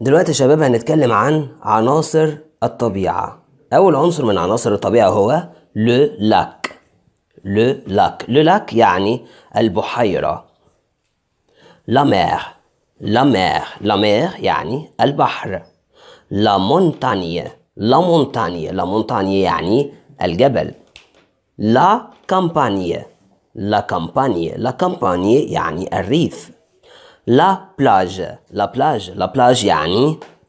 دلوقتي يا شباب هنتكلم عن عناصر الطبيعة أول عنصر من عناصر الطبيعة هو لو لاك لو لاك لو لاك يعني البحيرة لا مير لا مير لا مير يعني البحر لا مونتانية لا مونتانية لا مونتانية يعني الجبل لا كامبانية لا كامبانية لا كامبانية يعني الريف La plage. La plage. La plage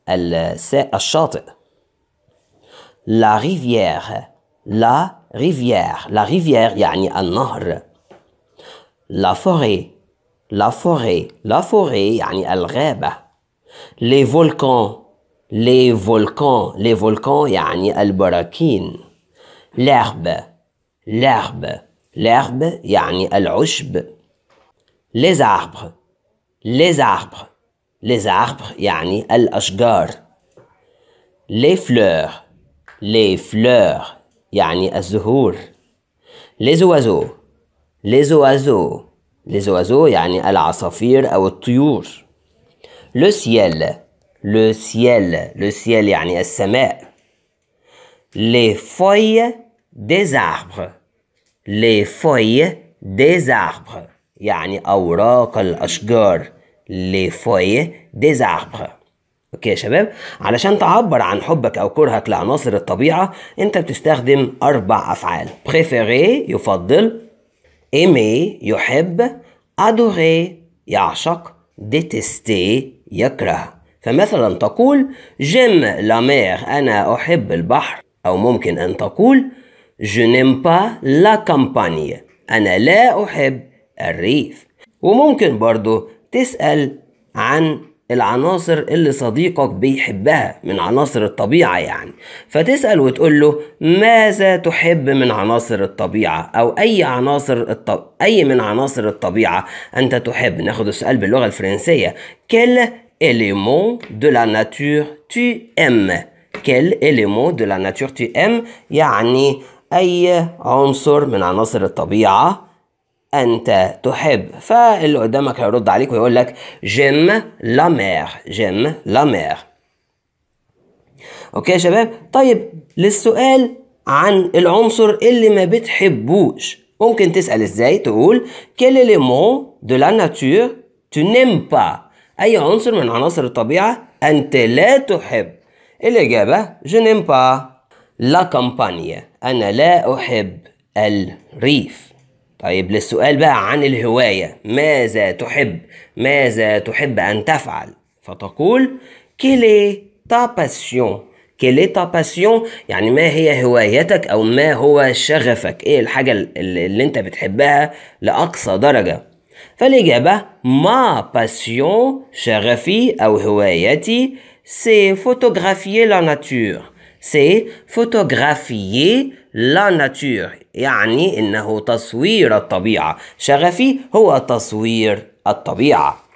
elle euh, c'est الشاطئ. La rivière. La rivière. La rivière à nord. La forêt. La forêt. La forêt elle rêve. Les volcans. Les volcans. Les volcans elle barakine. L'herbe. L'herbe. L'herbe elle العشب. Les arbres. les arbres les arbres يعني الأشجار les fleurs les fleurs يعني الزهور les oiseaux les oiseaux les oiseaux يعني العصافير أو الطيور le ciel le ciel le ciel يعني السماء les feuilles des arbres les feuilles des arbres يعني أوراق الأشجار les feuilles des arbres اوكي يا شباب علشان تعبر عن حبك او كرهك لعناصر الطبيعه انت بتستخدم اربع افعال بريفيري يفضل ايمي يحب ادوري يعشق ديتيستي يكره فمثلا تقول جيم لا مير انا احب البحر او ممكن ان تقول جو نيم با لا كامباني انا لا احب الريف وممكن برضو تسأل عن العناصر اللي صديقك بيحبها من عناصر الطبيعة يعني فتسأل وتقول له ماذا تحب من عناصر الطبيعة أو أي عناصر الطب... أي من عناصر الطبيعة أنت تحب ناخد السؤال باللغة الفرنسية كل إليمون دو لا ناتور تي أم كل إليمون دو لا ناتور تي أم يعني أي عنصر من عناصر الطبيعة أنت تحب فاللي قدامك هيرد عليك ويقول لك جيم لا مير جيم لا مير أوكي يا شباب طيب للسؤال عن العنصر اللي ما بتحبوش ممكن تسأل إزاي تقول quel élément دو لا ناتور تو نيم با أي عنصر من عناصر الطبيعة أنت لا تحب الإجابة جو نيم با لا campagne أنا لا أحب الريف طيب للسؤال بقى عن الهواية ماذا تحب ماذا تحب أن تفعل فتقول كلي تا باسيون كيلي تا باسيون يعني ما هي هوايتك أو ما هو شغفك إيه الحاجة اللي أنت بتحبها لأقصى درجة فالإجابة ما باسيون شغفي أو هوايتي سي فوتوغرافيي لا ناتور سي فوتوغرافيي لا ناتور يعني انه تصوير الطبيعه شغفي هو تصوير الطبيعه